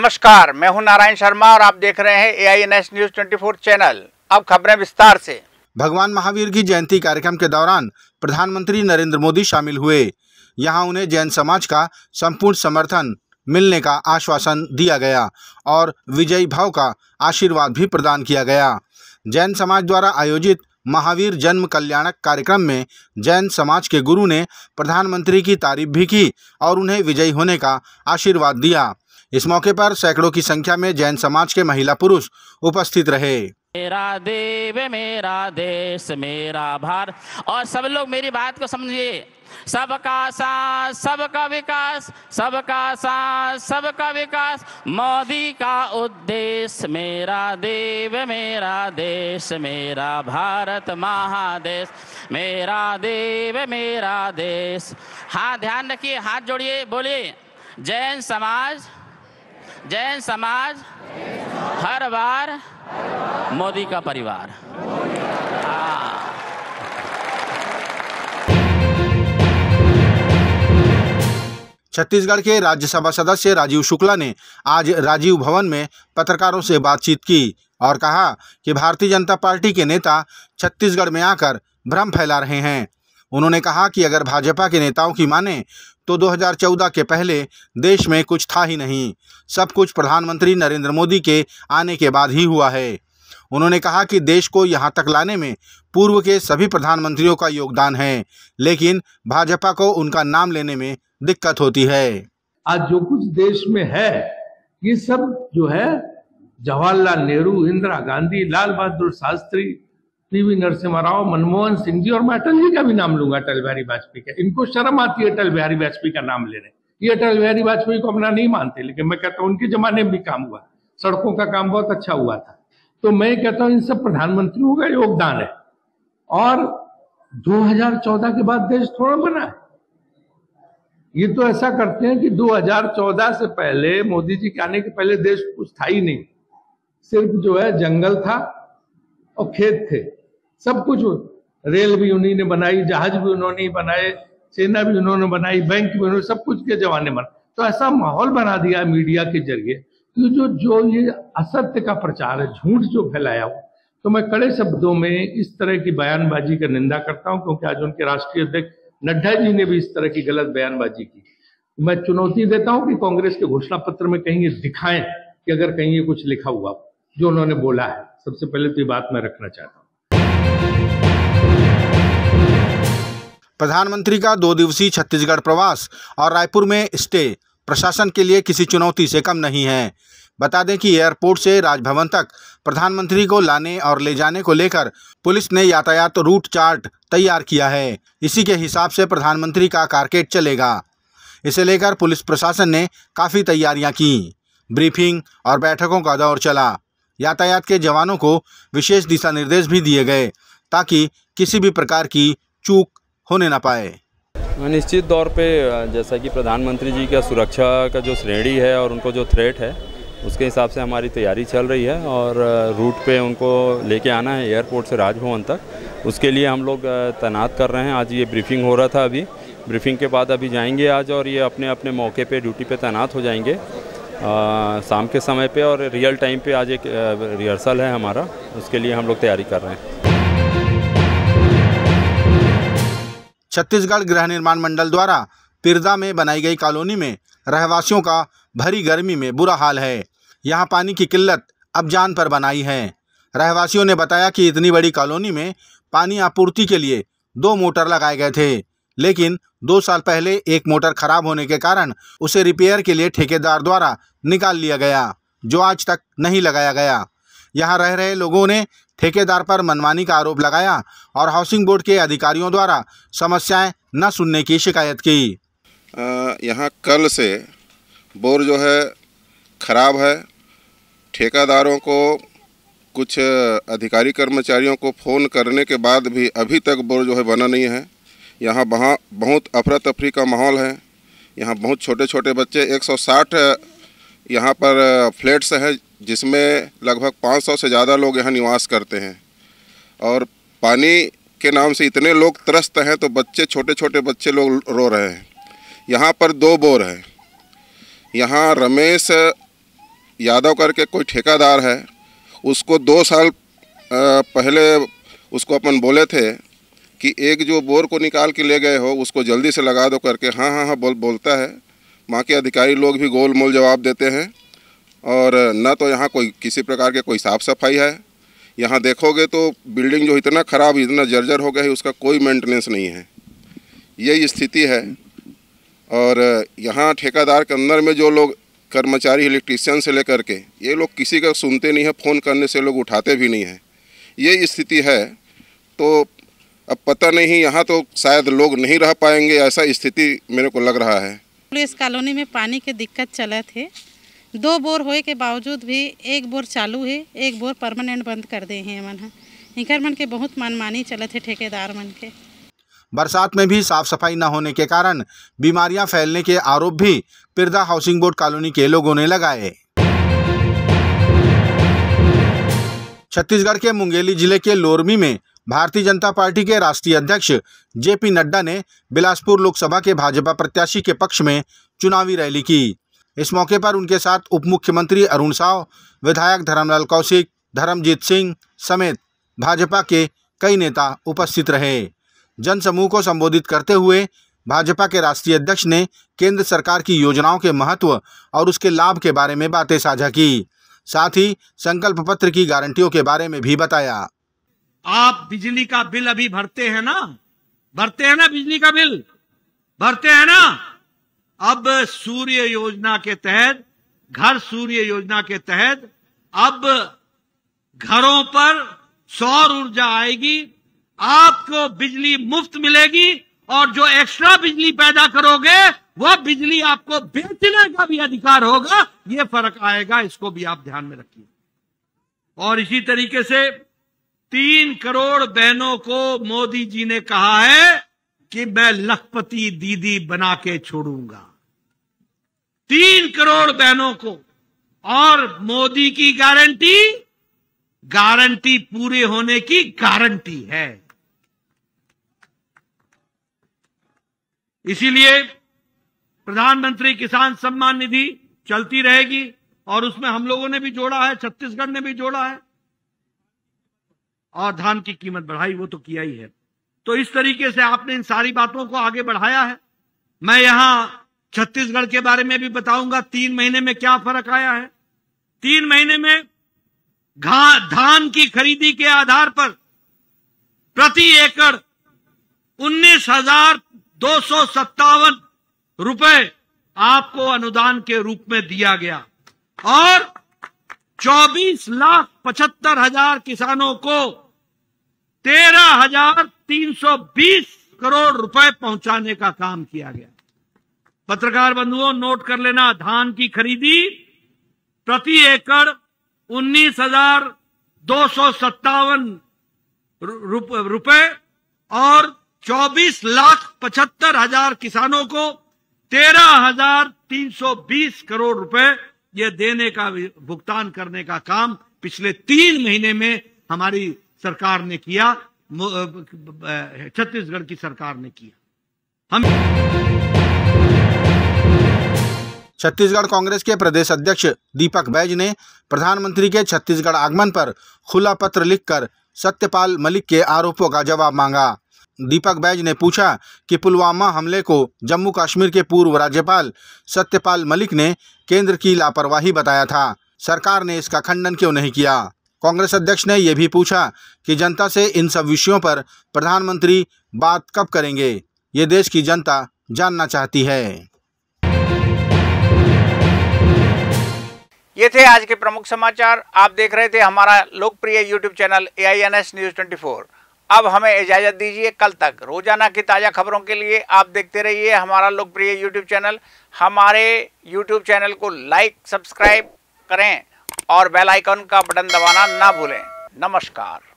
नमस्कार मैं हूं नारायण शर्मा और आप देख रहे हैं एआईएनएस न्यूज 24 चैनल अब खबरें विस्तार से भगवान महावीर की जयंती कार्यक्रम के दौरान प्रधानमंत्री नरेंद्र मोदी शामिल हुए यहां उन्हें जैन समाज का संपूर्ण समर्थन मिलने का आश्वासन दिया गया और विजयी भाव का आशीर्वाद भी प्रदान किया गया जैन समाज द्वारा आयोजित महावीर जन्म कल्याणक कार्यक्रम में जैन समाज के गुरु ने प्रधानमंत्री की तारीफ भी की और उन्हें विजयी होने का आशीर्वाद दिया इस मौके पर सैकड़ों की संख्या में जैन समाज के महिला पुरुष उपस्थित रहे मेरा देव मेरा देश मेरा भारत और सब लोग मेरी बात को समझिए सबका साथ सबका विकास सबका साथ सबका विकास मोदी का उद्देश्य मेरा देव मेरा देश मेरा भारत महादेश मेरा देव मेरा देश हाँ ध्यान रखिए हाथ जोड़िए बोलिए जैन समाज जैन समाज हर बार मोदी का परिवार हाँ। छत्तीसगढ़ के राज्यसभा सदस्य राजीव शुक्ला ने आज राजीव भवन में पत्रकारों से बातचीत की और कहा कि भारतीय जनता पार्टी के नेता छत्तीसगढ़ में आकर भ्रम फैला रहे हैं उन्होंने कहा कि अगर भाजपा के नेताओं की माने तो 2014 के पहले देश में कुछ था ही नहीं सब कुछ प्रधानमंत्री नरेंद्र मोदी के आने के बाद ही हुआ है उन्होंने कहा कि देश को यहाँ तक लाने में पूर्व के सभी प्रधानमंत्रियों का योगदान है लेकिन भाजपा को उनका नाम लेने में दिक्कत होती है आज जो कुछ देश में है ये सब जो है जवाहरलाल नेहरू इंदिरा गांधी लाल बहादुर शास्त्री सी वी नरसिम्हा राव मनमोहन सिंह जी और मैं अटल जी का भी नाम लूंगा अटल बिहारी वाजपेयी का इनको शर्म आती है अटल बिहारी वाजपेयी का नाम लेने ये अटल बिहारी वाजपेयी को अपना नहीं मानते लेकिन मैं कहता हूँ उनके जमाने में भी काम हुआ सड़कों का काम बहुत अच्छा हुआ था तो मैं कहता हूँ इन सब प्रधानमंत्रियों का योगदान है और दो के बाद देश थोड़ा बना है ये तो ऐसा करते हैं कि 2014 से पहले मोदी जी के आने के पहले देश कुछ था ही नहीं सिर्फ जो है जंगल था और खेत थे सब कुछ रेल भी उन्हीं ने बनाई जहाज भी उन्होंने बनाए सेना भी उन्होंने बनाई बैंक भी उन्होंने सब कुछ के जमाने बना तो ऐसा माहौल बना दिया मीडिया के जरिए तो जो जो ये असत्य का प्रचार है झूठ जो फैलाया हुआ तो मैं कड़े शब्दों में इस तरह की बयानबाजी का निंदा करता हूं क्योंकि आज उनके राष्ट्रीय अध्यक्ष नड्डा जी ने भी इस तरह की गलत बयानबाजी की मैं चुनौती देता हूं कि कांग्रेस के घोषणा पत्र में कहीं ये दिखाएं कि अगर कहीं ये कुछ लिखा हुआ जो उन्होंने बोला है सबसे पहले तो ये बात मैं रखना चाहता हूँ प्रधानमंत्री का दो दिवसीय छत्तीसगढ़ प्रवास और रायपुर में स्टे प्रशासन के लिए किसी चुनौती से कम नहीं है बता दें कि एयरपोर्ट से राजभवन तक प्रधानमंत्री को लाने और ले जाने को लेकर पुलिस ने यातायात रूट चार्ट तैयार किया है इसी के हिसाब से प्रधानमंत्री का कारकेट चलेगा इसे लेकर पुलिस प्रशासन ने काफ़ी तैयारियां की ब्रीफिंग और बैठकों का दौर चला यातायात के जवानों को विशेष दिशा निर्देश भी दिए गए ताकि किसी भी प्रकार की चूक होने ना पाए निश्चित तौर पे जैसा कि प्रधानमंत्री जी का सुरक्षा का जो श्रेणी है और उनको जो थ्रेट है उसके हिसाब से हमारी तैयारी चल रही है और रूट पे उनको लेके आना है एयरपोर्ट से राजभवन तक उसके लिए हम लोग तैनात कर रहे हैं आज ये ब्रीफिंग हो रहा था अभी ब्रीफिंग के बाद अभी जाएंगे आज और ये अपने अपने मौके पे ड्यूटी पे तैनात हो जाएंगे शाम के समय पे और रियल टाइम पे आज एक रिहर्सल है हमारा उसके लिए हम लोग तैयारी कर रहे हैं छत्तीसगढ़ गृह निर्माण मंडल द्वारा पिरदा में बनाई गई कॉलोनी में रहवासियों का भरी गर्मी में बुरा हाल है यहाँ पानी की किल्लत अब जान पर बनाई है रहवासियों ने बताया कि इतनी बड़ी कॉलोनी में पानी आपूर्ति के लिए दो मोटर लगाए गए थे लेकिन दो साल पहले एक मोटर खराब होने के कारण उसे रिपेयर के लिए ठेकेदार द्वारा निकाल लिया गया जो आज तक नहीं लगाया गया यहाँ रह रहे लोगों ने ठेकेदार पर मनमानी का आरोप लगाया और हाउसिंग बोर्ड के अधिकारियों द्वारा समस्याएं न सुनने की शिकायत की यहाँ कल से बोर जो है खराब है ठेकेदारों को कुछ अधिकारी कर्मचारियों को फ़ोन करने के बाद भी अभी तक बोर जो है बना नहीं है यहाँ वहाँ बहुत अफरा तफरी का माहौल है यहाँ बहुत छोटे छोटे बच्चे 160 यहाँ पर फ्लैट्स हैं जिसमें लगभग 500 से ज़्यादा लोग यहाँ निवास करते हैं और पानी के नाम से इतने लोग त्रस्त हैं तो बच्चे छोटे छोटे बच्चे लोग रो रहे हैं यहाँ पर दो बोर है यहाँ रमेश यादव करके कोई ठेकादार है उसको दो साल पहले उसको अपन बोले थे कि एक जो बोर को निकाल के ले गए हो उसको जल्दी से लगा दो करके हाँ हाँ हाँ बोल बोलता है वहाँ के अधिकारी लोग भी गोल मोल जवाब देते हैं और न तो यहाँ कोई किसी प्रकार के कोई साफ़ सफाई है यहाँ देखोगे तो बिल्डिंग जो इतना ख़राब इतना जर्जर हो गया है उसका कोई मेंटेनेंस नहीं है यही स्थिति है और यहाँ ठेकेदार के अंदर में जो लोग कर्मचारी इलेक्ट्रीशियन से लेकर के ये लोग किसी का सुनते नहीं हैं फ़ोन करने से लोग उठाते भी नहीं हैं ये स्थिति है तो अब पता नहीं यहाँ तो शायद लोग नहीं रह पाएंगे ऐसा स्थिति मेरे को लग रहा है पुलिस कॉलोनी में पानी की दिक्कत चला थे दो बोर होए के बावजूद भी एक बोर चालू है एक बोर परमानेंट बंद कर दे हैं मन हा इंकर मन के बहुत मनमानी चले थे ठेकेदार मन के बरसात में भी साफ सफाई न होने के कारण बीमारियां फैलने के आरोप भी पिरदा हाउसिंग बोर्ड कॉलोनी के लोगों ने लगाए छत्तीसगढ़ के मुंगेली जिले के लोरमी में भारतीय जनता पार्टी के राष्ट्रीय अध्यक्ष जेपी नड्डा ने बिलासपुर लोकसभा के भाजपा प्रत्याशी के पक्ष में चुनावी रैली की इस मौके पर उनके साथ उप मुख्यमंत्री अरुण साव विधायक धरमलाल कौशिक धर्मजीत सिंह समेत भाजपा के कई नेता उपस्थित रहे जनसमूह को संबोधित करते हुए भाजपा के राष्ट्रीय अध्यक्ष ने केंद्र सरकार की योजनाओं के महत्व और उसके लाभ के बारे में बातें साझा की साथ ही संकल्प पत्र की गारंटियों के बारे में भी बताया आप बिजली का बिल अभी भरते हैं ना भरते हैं ना बिजली का बिल भरते हैं ना अब सूर्य योजना के तहत घर सूर्य योजना के तहत अब घरों पर सौर ऊर्जा आएगी आपको बिजली मुफ्त मिलेगी और जो एक्स्ट्रा बिजली पैदा करोगे वह बिजली आपको बेचने का भी अधिकार होगा यह फर्क आएगा इसको भी आप ध्यान में रखिए और इसी तरीके से तीन करोड़ बहनों को मोदी जी ने कहा है कि मैं लखपति दीदी बना के छोड़ूंगा तीन करोड़ बहनों को और मोदी की गारंटी गारंटी पूरे होने की गारंटी है इसीलिए प्रधानमंत्री किसान सम्मान निधि चलती रहेगी और उसमें हम लोगों ने भी जोड़ा है छत्तीसगढ़ ने भी जोड़ा है और धान की कीमत बढ़ाई वो तो किया ही है तो इस तरीके से आपने इन सारी बातों को आगे बढ़ाया है मैं यहां छत्तीसगढ़ के बारे में भी बताऊंगा तीन महीने में क्या फर्क आया है तीन महीने में धान की खरीदी के आधार पर प्रति एकड़ उन्नीस हजार दो सौ सत्तावन रुपए आपको अनुदान के रूप में दिया गया और चौबीस लाख पचहत्तर हजार किसानों को तेरह हजार तीन सौ बीस करोड़ रुपए पहुंचाने का काम किया गया पत्रकार बंधुओं नोट कर लेना धान की खरीदी प्रति एकड़ उन्नीस हजार दो सौ सत्तावन रुपए और चौबीस लाख पचहत्तर हजार किसानों को तेरह हजार तीन सौ बीस करोड़ रुपए ये देने का भुगतान करने का काम पिछले तीन महीने में हमारी सरकार ने किया छत्तीसगढ़ की सरकार ने किया हम छत्तीसगढ़ कांग्रेस के प्रदेश अध्यक्ष दीपक बैज ने प्रधानमंत्री के छत्तीसगढ़ आगमन पर खुला पत्र लिखकर सत्यपाल मलिक के आरोपों का जवाब मांगा दीपक बैज ने पूछा कि पुलवामा हमले को जम्मू कश्मीर के पूर्व राज्यपाल सत्यपाल मलिक ने केंद्र की लापरवाही बताया था सरकार ने इसका खंडन क्यों नहीं किया कांग्रेस अध्यक्ष ने यह भी पूछा कि जनता से इन सब विषयों पर प्रधानमंत्री बात कब करेंगे ये देश की जनता जानना चाहती है ये थे आज के प्रमुख समाचार आप देख रहे थे हमारा लोकप्रिय YouTube channel I A N S news twenty four अब हमें इजाज़त दीजिए कल तक रोजाना की ताज़ा खबरों के लिए आप देखते रहिए हमारा लोकप्रिय यूट्यूब चैनल हमारे यूट्यूब चैनल को लाइक सब्सक्राइब करें और बेल आइकन का बटन दबाना ना भूलें नमस्कार